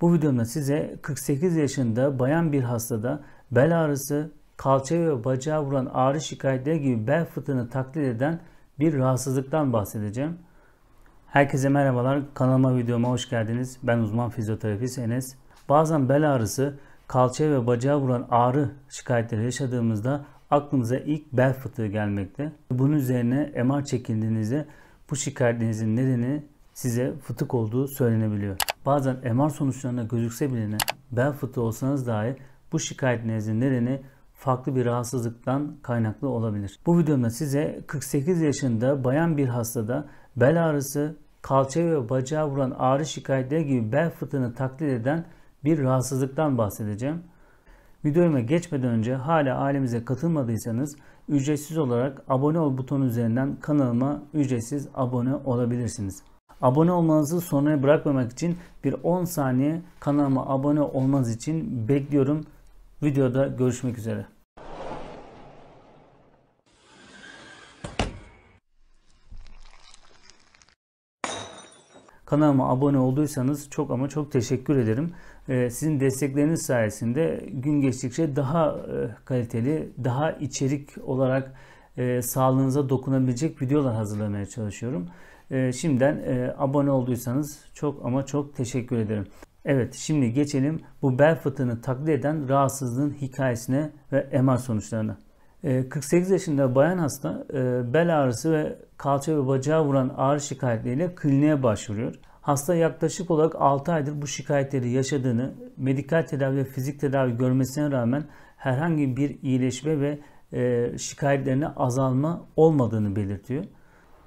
Bu videomda size 48 yaşında bayan bir hastada bel ağrısı, kalçayı ve bacağı vuran ağrı şikayetleri gibi bel fıtığını taklit eden bir rahatsızlıktan bahsedeceğim. Herkese merhabalar. Kanalıma videoma hoş geldiniz. Ben uzman fizyoterapist Enes. Bazen bel ağrısı, kalçayı ve bacağı vuran ağrı şikayetleri yaşadığımızda aklımıza ilk bel fıtığı gelmekte. Bunun üzerine MR çekildiğinizde bu şikayetinizin nedeni size fıtık olduğu söylenebiliyor bazen MR sonuçlarına gözükse bile bel fıtığı olsanız dahi bu şikayetinizin nedeni farklı bir rahatsızlıktan kaynaklı olabilir. Bu videomda size 48 yaşında bayan bir hastada bel ağrısı, kalça ve bacağı vuran ağrı şikayetleri gibi bel fıtığını taklit eden bir rahatsızlıktan bahsedeceğim. Videoma geçmeden önce hala ailemize katılmadıysanız ücretsiz olarak abone ol butonu üzerinden kanalıma ücretsiz abone olabilirsiniz. Abone olmanızı sonuna bırakmamak için bir 10 saniye kanalıma abone olmanız için bekliyorum. Videoda görüşmek üzere. Kanalıma abone olduysanız çok ama çok teşekkür ederim. Ee, sizin destekleriniz sayesinde gün geçtikçe daha e, kaliteli, daha içerik olarak e, sağlığınıza dokunabilecek videolar hazırlamaya çalışıyorum. Ee, şimdiden e, abone olduysanız çok ama çok teşekkür ederim. Evet şimdi geçelim bu bel fıtığını taklit eden rahatsızlığın hikayesine ve MR sonuçlarına. 48 ee, yaşında bayan hasta e, bel ağrısı ve kalça ve bacağı vuran ağrı şikayetleriyle kliniğe başvuruyor. Hasta yaklaşık olarak 6 aydır bu şikayetleri yaşadığını, medikal tedavi ve fizik tedavi görmesine rağmen herhangi bir iyileşme ve e, şikayetlerine azalma olmadığını belirtiyor.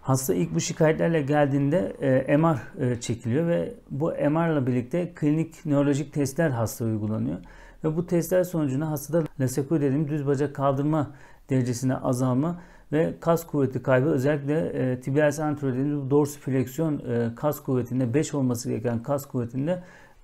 Hasta ilk bu şikayetlerle geldiğinde e, MR e, çekiliyor ve bu MR'la birlikte klinik nörolojik testler hasta uygulanıyor. Ve bu testler sonucunda hastada lasekö dediğim düz bacak kaldırma derecesinde azalma ve kas kuvveti kaybı özellikle e, tibialis anterior dediğimiz dorsifleksiyon e, kas kuvvetinde 5 olması gereken kas kuvvetinde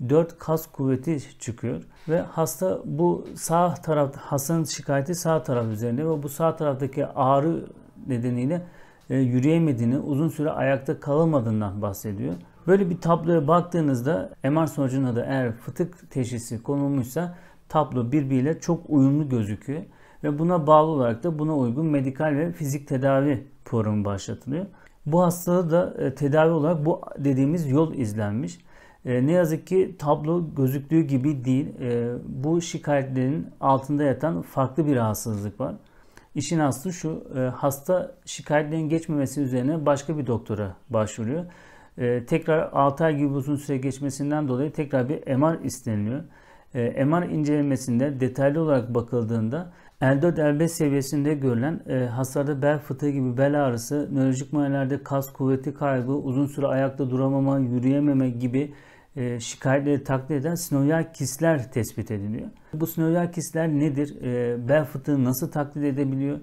4 kas kuvveti çıkıyor ve hasta bu sağ taraf hastanın şikayeti sağ taraf üzerinde ve bu sağ taraftaki ağrı nedeniyle e, yürüyemediğini, uzun süre ayakta kalamadığından bahsediyor. Böyle bir tabloya baktığınızda MR sonucunda da eğer fıtık teşhisi konulmuşsa tablo birbiriyle çok uyumlu gözüküyor. Ve buna bağlı olarak da buna uygun medikal ve fizik tedavi programı başlatılıyor. Bu hastalığı da e, tedavi olarak bu dediğimiz yol izlenmiş. E, ne yazık ki tablo gözüktüğü gibi değil. Bu şikayetlerin altında yatan farklı bir rahatsızlık var. İşin aslı şu, e, hasta şikayetlerin geçmemesi üzerine başka bir doktora başvuruyor. E, tekrar 6 ay gibi uzun süre geçmesinden dolayı tekrar bir MR isteniliyor. E, MR incelemesinde detaylı olarak bakıldığında L4-L5 seviyesinde görülen e, hasarda bel fıtığı gibi bel ağrısı, nörolojik muayenelerde kas kuvveti kaybı, uzun süre ayakta duramama, yürüyememe gibi e, şikayetleri taklit eden sinovial kisler tespit ediliyor. Bu sinovial kisler nedir? E, bel fıtığını nasıl taklit edebiliyor?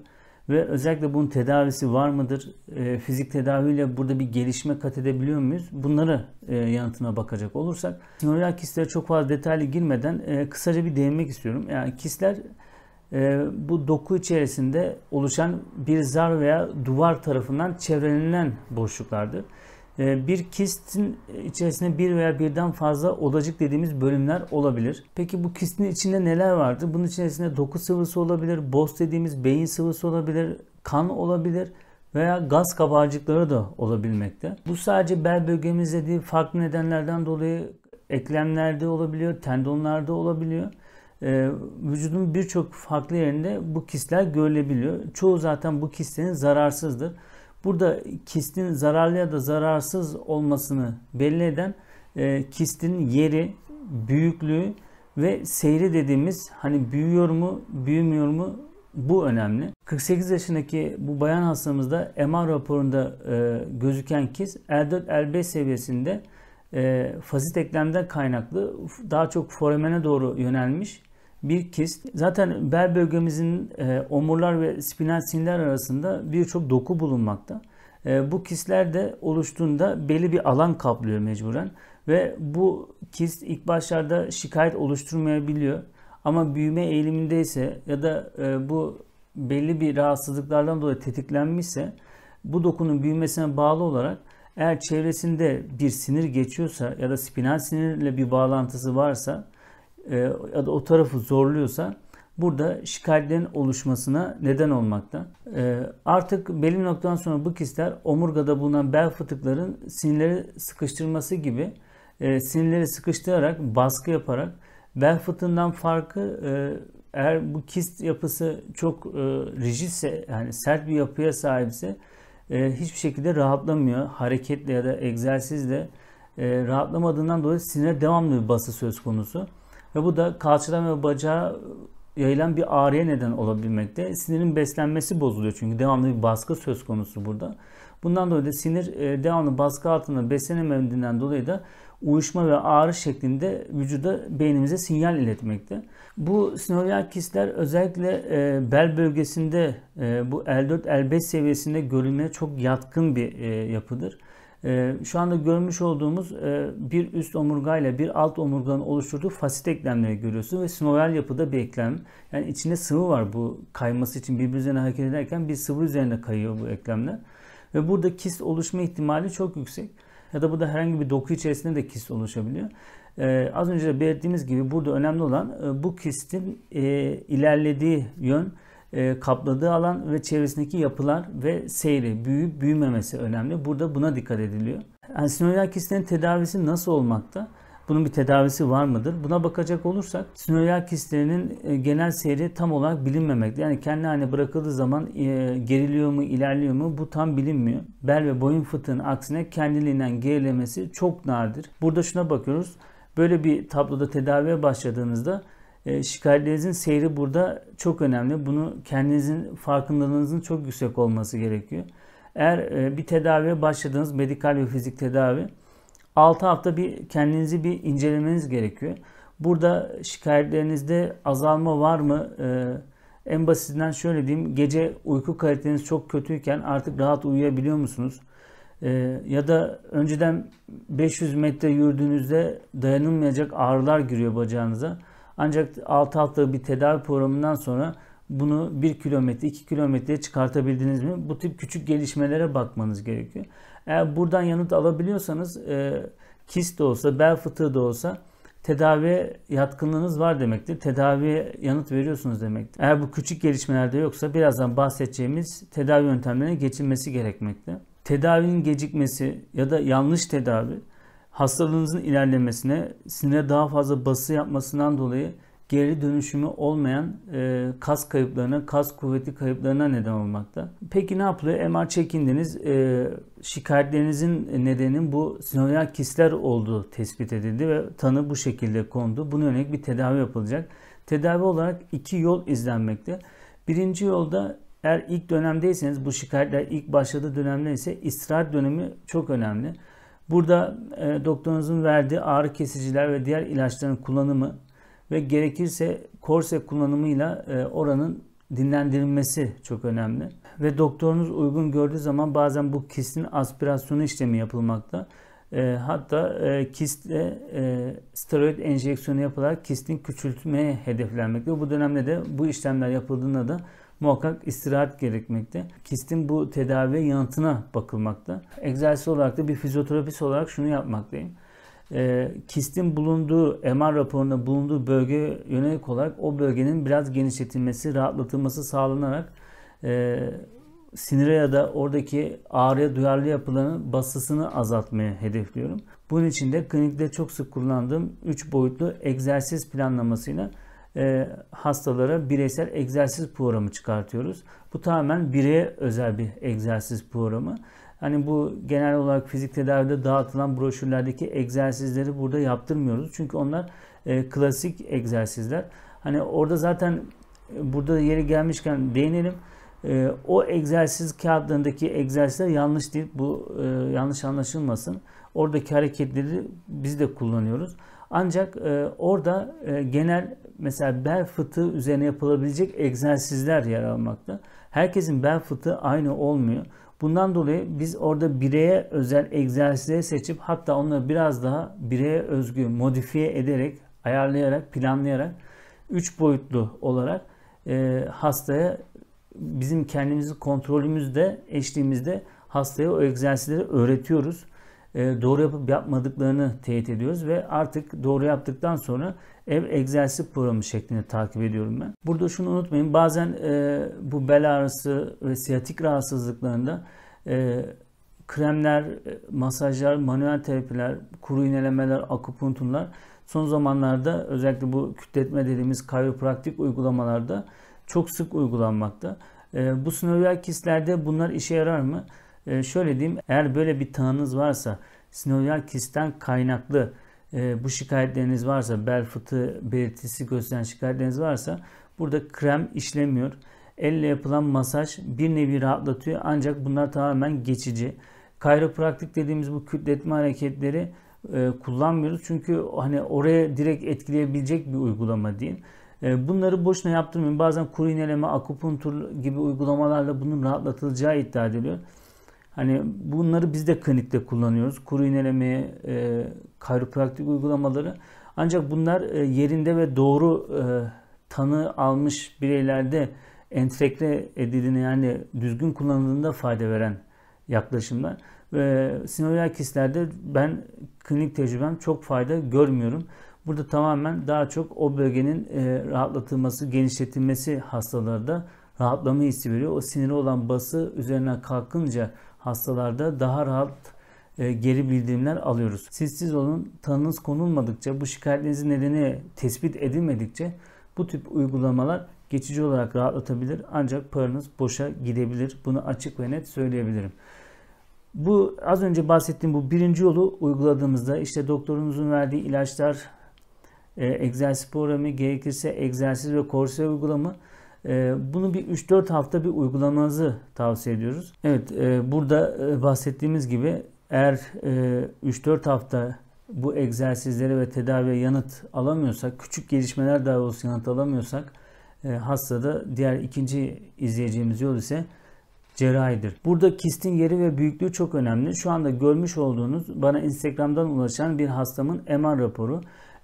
Ve özellikle bunun tedavisi var mıdır? E, fizik tedaviyle burada bir gelişme kat edebiliyor muyuz? Bunlara e, yanıtına bakacak olursak sinovial kislere çok fazla detaylı girmeden e, kısaca bir değinmek istiyorum. Yani kisler e, bu doku içerisinde oluşan bir zar veya duvar tarafından çevrelenen boşluklardır. Ee, bir kistin içerisinde bir veya birden fazla odacık dediğimiz bölümler olabilir. Peki bu kistin içinde neler vardı? Bunun içerisinde doku sıvısı olabilir, boz dediğimiz beyin sıvısı olabilir, kan olabilir veya gaz kabarcıkları da olabilmekte. Bu sadece bel bölgemizde değil farklı nedenlerden dolayı eklemlerde olabiliyor, tendonlarda olabiliyor. Ee, vücudun birçok farklı yerinde bu kistler görülebiliyor. Çoğu zaten bu kistlerin zararsızdır. Burada kistin zararlı ya da zararsız olmasını belli eden e, kistin yeri, büyüklüğü ve seyri dediğimiz hani büyüyor mu, büyümüyor mu bu önemli. 48 yaşındaki bu bayan hastamızda MR raporunda e, gözüken kist L4-L5 seviyesinde e, fazit eklemden kaynaklı daha çok foramene doğru yönelmiş bir kist. Zaten bel bölgemizin e, omurlar ve spinal sinirler arasında birçok doku bulunmakta. E, bu kistler de oluştuğunda belli bir alan kaplıyor mecburen ve bu kist ilk başlarda şikayet oluşturmayabiliyor. Ama büyüme eğilimindeyse ya da e, bu belli bir rahatsızlıklardan dolayı tetiklenmişse bu dokunun büyümesine bağlı olarak eğer çevresinde bir sinir geçiyorsa ya da spinal sinirle bir bağlantısı varsa e, ya da o tarafı zorluyorsa burada şikayetlerin oluşmasına neden olmakta. E, artık belli noktadan sonra bu kistler omurgada bulunan bel fıtıkların sinirleri sıkıştırması gibi e, sinirleri sıkıştırarak, baskı yaparak bel fıtığından farkı eğer bu kist yapısı çok rigidse yani sert bir yapıya sahipse hiçbir şekilde rahatlamıyor. Hareketle ya da egzersizle rahatlamadığından dolayı sinire devamlı bir bası söz konusu. Ve bu da kalçadan ve bacağa yayılan bir ağrıya neden olabilmekte. Sinirin beslenmesi bozuluyor çünkü devamlı bir baskı söz konusu burada. Bundan dolayı da sinir e, devamlı baskı altında beslenemediğinden dolayı da uyuşma ve ağrı şeklinde vücuda beynimize sinyal iletmekte. Bu sinovial kistler özellikle e, bel bölgesinde e, bu L4-L5 seviyesinde görülmeye çok yatkın bir yapıdır. Ee, şu anda görmüş olduğumuz e, bir üst omurga ile bir alt omurganın oluşturduğu fasit eklemleri görüyorsunuz ve sinovial yapıda bir eklem. Yani içinde sıvı var bu kayması için birbiri üzerine hareket ederken bir sıvı üzerine kayıyor bu eklemler. Ve burada kist oluşma ihtimali çok yüksek. Ya da burada herhangi bir doku içerisinde de kist oluşabiliyor. Ee, az önce de belirttiğimiz gibi burada önemli olan e, bu kistin e, ilerlediği yön e, kapladığı alan ve çevresindeki yapılar ve seyri, büyüyüp büyümemesi önemli. Burada buna dikkat ediliyor. Yani sinovial kistlerin tedavisi nasıl olmakta? Bunun bir tedavisi var mıdır? Buna bakacak olursak sinovial kistlerinin e, genel seyri tam olarak bilinmemekte. Yani kendi haline bırakıldığı zaman e, geriliyor mu, ilerliyor mu bu tam bilinmiyor. Bel ve boyun fıtığının aksine kendiliğinden gerilemesi çok nadir. Burada şuna bakıyoruz. Böyle bir tabloda tedaviye başladığınızda e, şikayetlerinizin seyri burada çok önemli. Bunu kendinizin farkındalığınızın çok yüksek olması gerekiyor. Eğer e, bir tedaviye başladınız, medikal ve fizik tedavi, 6 hafta bir kendinizi bir incelemeniz gerekiyor. Burada şikayetlerinizde azalma var mı? E, en basitinden şöyle diyeyim. Gece uyku kaliteniz çok kötüyken artık rahat uyuyabiliyor musunuz? ya da önceden 500 metre yürüdüğünüzde dayanılmayacak ağrılar giriyor bacağınıza ancak 6 haftalık bir tedavi programından sonra bunu 1 kilometre 2 kilometreye çıkartabildiniz mi? Bu tip küçük gelişmelere bakmanız gerekiyor. Eğer buradan yanıt alabiliyorsanız e, kist de olsa bel fıtığı da olsa tedavi yatkınlığınız var demektir. Tedaviye yanıt veriyorsunuz demektir. Eğer bu küçük gelişmelerde yoksa birazdan bahsedeceğimiz tedavi yöntemlerine geçilmesi gerekmekte. Tedavinin gecikmesi ya da yanlış tedavi hastalığınızın ilerlemesine, sinire daha fazla bası yapmasından dolayı geri dönüşümü olmayan e, kas kayıplarına, kas kuvveti kayıplarına neden olmakta. Peki ne yapılıyor? MR çekindiniz. E, şikayetlerinizin nedeninin bu sinovial kistler olduğu tespit edildi ve tanı bu şekilde kondu. Buna yönelik bir tedavi yapılacak. Tedavi olarak iki yol izlenmekte. Birinci yolda eğer ilk dönemdeyseniz bu şikayetler ilk başladığı dönemde ise istirahat dönemi çok önemli. Burada e, doktorunuzun verdiği ağrı kesiciler ve diğer ilaçların kullanımı ve gerekirse korse kullanımıyla e, oranın dinlendirilmesi çok önemli. Ve doktorunuz uygun gördüğü zaman bazen bu kistin aspirasyonu işlemi yapılmakta. E, hatta e, kistle e, steroid enjeksiyonu yapılarak kistin küçültmeye hedeflenmekte. Bu dönemde de bu işlemler yapıldığında da muhakkak istirahat gerekmekte. Kistin bu tedavi yanıtına bakılmakta. Egzersiz olarak da bir fizyoterapist olarak şunu yapmaktayım. E, kistin bulunduğu MR raporunda bulunduğu bölge yönelik olarak o bölgenin biraz genişletilmesi, rahatlatılması sağlanarak e, sinire ya da oradaki ağrıya duyarlı yapıların basısını azaltmaya hedefliyorum. Bunun için de klinikte çok sık kullandığım 3 boyutlu egzersiz planlamasıyla e, hastalara bireysel egzersiz programı çıkartıyoruz. Bu tamamen bireye özel bir egzersiz programı. Hani bu genel olarak fizik tedavide dağıtılan broşürlerdeki egzersizleri burada yaptırmıyoruz. Çünkü onlar e, klasik egzersizler. Hani orada zaten e, burada yeri gelmişken değinelim. E, o egzersiz kağıdındaki egzersizler yanlış değil. Bu e, yanlış anlaşılmasın. Oradaki hareketleri biz de kullanıyoruz. Ancak e, orada e, genel mesela bel fıtığı üzerine yapılabilecek egzersizler yer almakta. Herkesin bel fıtığı aynı olmuyor. Bundan dolayı biz orada bireye özel egzersizleri seçip hatta onları biraz daha bireye özgü modifiye ederek, ayarlayarak, planlayarak üç boyutlu olarak e, hastaya bizim kendimizi kontrolümüzde, eşliğimizde hastaya o egzersizleri öğretiyoruz. E, doğru yapıp yapmadıklarını teyit ediyoruz ve artık doğru yaptıktan sonra ev egzersiz programı şeklinde takip ediyorum ben. Burada şunu unutmayın bazen e, bu bel ağrısı ve siyatik rahatsızlıklarında e, kremler, masajlar, manuel terapiler, kuru iğnelemeler, akupunkturlar son zamanlarda özellikle bu kütletme dediğimiz kayropraktik uygulamalarda çok sık uygulanmakta. Bu sinovial kistlerde bunlar işe yarar mı? e, şöyle diyeyim eğer böyle bir tanınız varsa sinovial kistten kaynaklı e, bu şikayetleriniz varsa bel fıtığı belirtisi gösteren şikayetleriniz varsa burada krem işlemiyor. Elle yapılan masaj bir nevi rahatlatıyor ancak bunlar tamamen geçici. Kayropraktik dediğimiz bu kütletme hareketleri e, kullanmıyoruz. Çünkü hani oraya direkt etkileyebilecek bir uygulama değil. E, bunları boşuna yaptırmayın. Bazen kuru iğneleme, akupunktur gibi uygulamalarla bunun rahatlatılacağı iddia ediliyor. Hani bunları biz de klinikte kullanıyoruz. Kuru iğneleme, e, kayropraktik uygulamaları. Ancak bunlar e, yerinde ve doğru e, tanı almış bireylerde entegre edildiğinde yani düzgün kullanıldığında fayda veren yaklaşımlar. Ve sinovial kistlerde ben klinik tecrübem çok fayda görmüyorum. Burada tamamen daha çok o bölgenin e, rahatlatılması, genişletilmesi hastalarda rahatlama hissi veriyor. O siniri olan bası üzerine kalkınca hastalarda daha rahat e, geri bildirimler alıyoruz. Siz siz olun tanınız konulmadıkça bu şikayetinizin nedeni tespit edilmedikçe bu tip uygulamalar geçici olarak rahatlatabilir ancak paranız boşa gidebilir. Bunu açık ve net söyleyebilirim. Bu az önce bahsettiğim bu birinci yolu uyguladığımızda işte doktorunuzun verdiği ilaçlar, e, egzersiz programı gerekirse egzersiz ve korse uygulama. Ee, bunu bir 3-4 hafta bir uygulamanızı tavsiye ediyoruz. Evet e, burada e, bahsettiğimiz gibi eğer 3-4 e, hafta bu egzersizlere ve tedaviye yanıt alamıyorsak, küçük gelişmeler dahi olsa yanıt alamıyorsak hastada diğer ikinci izleyeceğimiz yol ise cerrahidir. Burada kistin yeri ve büyüklüğü çok önemli. Şu anda görmüş olduğunuz bana Instagram'dan ulaşan bir hastamın MR raporu.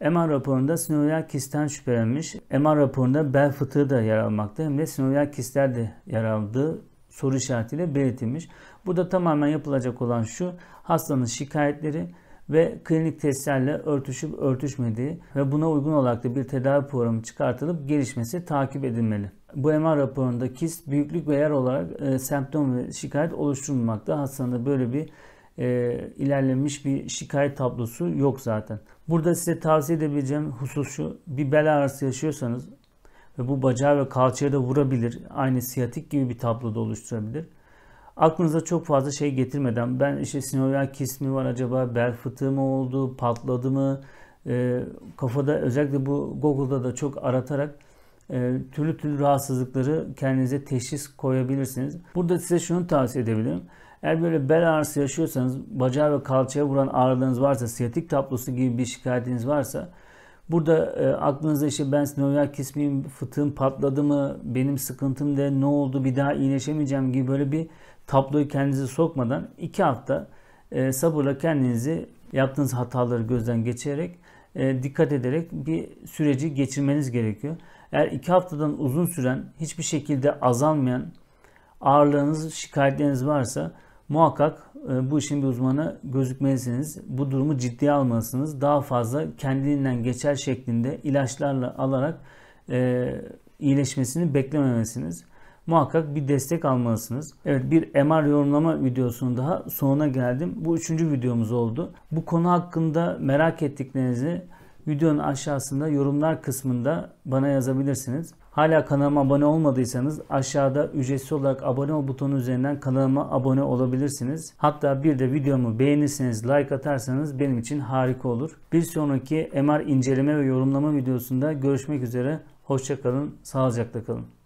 MR raporunda sinovial kistten şüphelenmiş. MR raporunda bel fıtığı da yer almakta hem de sinovial kistler de yer aldığı soru işaretiyle belirtilmiş. Burada tamamen yapılacak olan şu hastanın şikayetleri ve klinik testlerle örtüşüp örtüşmediği ve buna uygun olarak da bir tedavi programı çıkartılıp gelişmesi takip edilmeli. Bu MR raporunda kist büyüklük ve yer olarak e, semptom ve şikayet oluşturulmakta. Hastanın böyle bir e, ilerlemiş bir şikayet tablosu yok zaten. Burada size tavsiye edebileceğim husus şu. Bir bel ağrısı yaşıyorsanız ve bu bacağı ve kalçaya da vurabilir. Aynı siyatik gibi bir tablo da oluşturabilir. Aklınıza çok fazla şey getirmeden ben işte sinovial kis mi var acaba, bel fıtığı mı oldu, patladı mı? E, kafada özellikle bu Google'da da çok aratarak e, türlü türlü rahatsızlıkları kendinize teşhis koyabilirsiniz. Burada size şunu tavsiye edebilirim. Eğer böyle bel ağrısı yaşıyorsanız, bacağı ve kalçaya vuran ağrılarınız varsa, siyatik tablosu gibi bir şikayetiniz varsa burada e, aklınızda işte ben sinovyakis miyim, fıtığım patladı mı, benim sıkıntım da ne oldu, bir daha iyileşemeyeceğim gibi böyle bir tabloyu kendinize sokmadan iki hafta e, sabırla kendinizi yaptığınız hataları gözden geçirerek e, dikkat ederek bir süreci geçirmeniz gerekiyor. Eğer iki haftadan uzun süren hiçbir şekilde azalmayan ağırlığınız, şikayetleriniz varsa muhakkak e, bu işin bir uzmanı gözükmelisiniz. Bu durumu ciddiye almalısınız. Daha fazla kendinden geçer şeklinde ilaçlarla alarak e, iyileşmesini beklememelisiniz. Muhakkak bir destek almalısınız. Evet bir MR yorumlama videosunun daha sonuna geldim. Bu üçüncü videomuz oldu. Bu konu hakkında merak ettiklerinizi videonun aşağısında yorumlar kısmında bana yazabilirsiniz. Hala kanalıma abone olmadıysanız aşağıda ücretsiz olarak abone ol butonu üzerinden kanalıma abone olabilirsiniz. Hatta bir de videomu beğenirseniz like atarsanız benim için harika olur. Bir sonraki MR inceleme ve yorumlama videosunda görüşmek üzere. Hoşçakalın, sağlıcakla kalın.